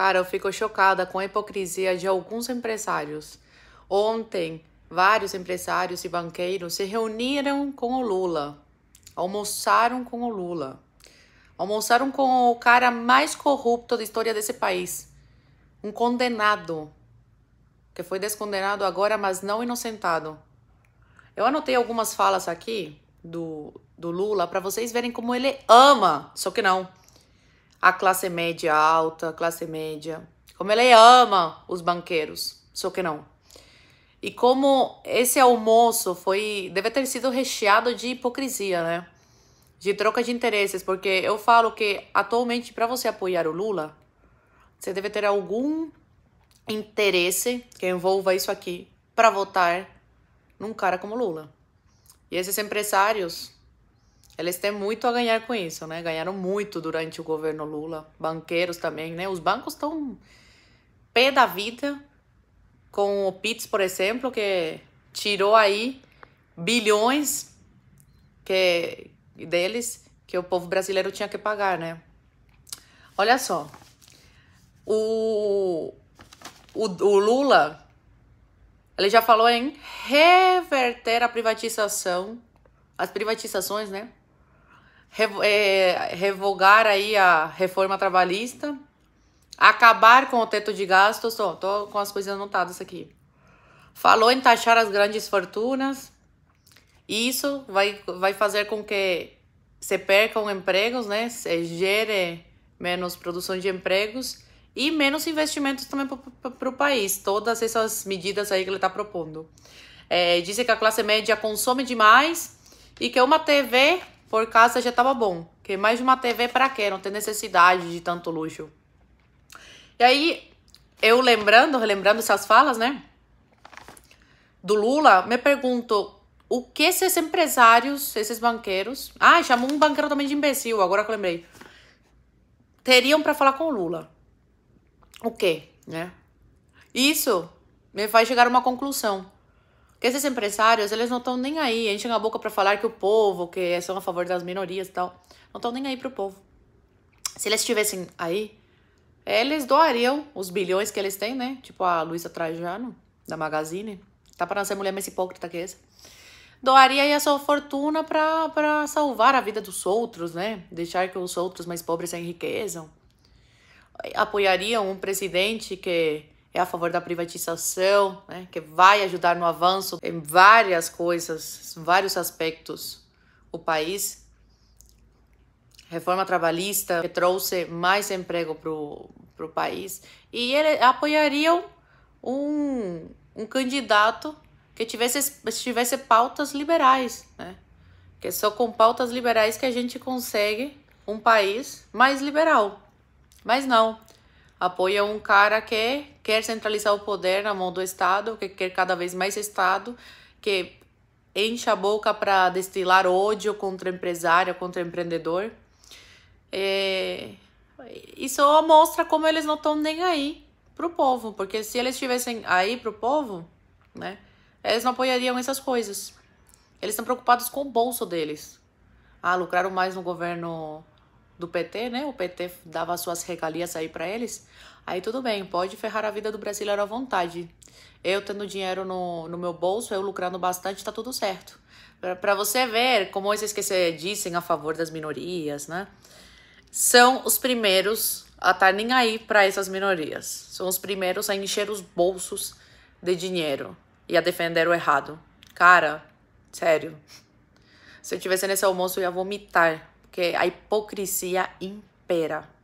Cara, eu fico chocada com a hipocrisia de alguns empresários. Ontem, vários empresários e banqueiros se reuniram com o Lula, almoçaram com o Lula, almoçaram com o cara mais corrupto da história desse país, um condenado, que foi descondenado agora, mas não inocentado. Eu anotei algumas falas aqui do, do Lula para vocês verem como ele ama, só que não a classe média alta, classe média, como ele ama os banqueiros, só que não. E como esse almoço foi, deve ter sido recheado de hipocrisia, né? De troca de interesses, porque eu falo que atualmente para você apoiar o Lula, você deve ter algum interesse que envolva isso aqui para votar num cara como Lula. E esses empresários eles têm muito a ganhar com isso, né? Ganharam muito durante o governo Lula. Banqueiros também, né? Os bancos estão pé da vida com o Pix, por exemplo, que tirou aí bilhões que deles que o povo brasileiro tinha que pagar, né? Olha só. O, o, o Lula ele já falou em reverter a privatização, as privatizações, né? É, revogar aí a reforma trabalhista, acabar com o teto de gastos, tô, tô com as coisas anotadas aqui. Falou em taxar as grandes fortunas, isso vai, vai fazer com que se percam empregos, né? Se gere menos produção de empregos e menos investimentos também para o país. Todas essas medidas aí que ele está propondo. É, disse que a classe média consome demais e que uma TV por casa já tava bom. Porque mais de uma TV para quê? Não tem necessidade de tanto luxo. E aí, eu lembrando, relembrando essas falas, né? Do Lula, me pergunto o que esses empresários, esses banqueiros. Ah, chamou um banqueiro também de imbecil, agora que eu lembrei. Teriam para falar com o Lula. O quê, né? Isso me faz chegar a uma conclusão. Porque esses empresários, eles não estão nem aí. A gente tem a boca para falar que o povo, que são a favor das minorias e tal, não estão nem aí pro povo. Se eles estivessem aí, eles doariam os bilhões que eles têm, né? Tipo a Luísa Trajano, da Magazine. Tá para não ser mulher mais hipócrita que essa. Doaria aí a sua fortuna para salvar a vida dos outros, né? Deixar que os outros mais pobres se enriqueçam. Apoiariam um presidente que é a favor da privatização, né, que vai ajudar no avanço em várias coisas, vários aspectos, o país. Reforma trabalhista, que trouxe mais emprego para o país. E ele apoiaria um, um candidato que tivesse, tivesse pautas liberais, né? Que é só com pautas liberais que a gente consegue um país mais liberal. Mas não, apoia um cara que quer centralizar o poder na mão do Estado, que quer cada vez mais Estado, que enche a boca para destilar ódio contra empresário, contra empreendedor. É... Isso mostra como eles não estão nem aí pro povo, porque se eles estivessem aí pro povo, né, eles não apoiariam essas coisas. Eles estão preocupados com o bolso deles. Ah, lucraram mais no governo do PT, né? O PT dava suas regalias aí para eles. Aí tudo bem, pode ferrar a vida do brasileiro à vontade. Eu tendo dinheiro no, no meu bolso, eu lucrando bastante, tá tudo certo. Para você ver como esses que se dizem a favor das minorias, né? São os primeiros a estar tá nem aí para essas minorias. São os primeiros a encher os bolsos de dinheiro e a defender o errado. Cara, sério. Se eu tivesse nesse almoço, eu ia vomitar porque a hipocrisia impera.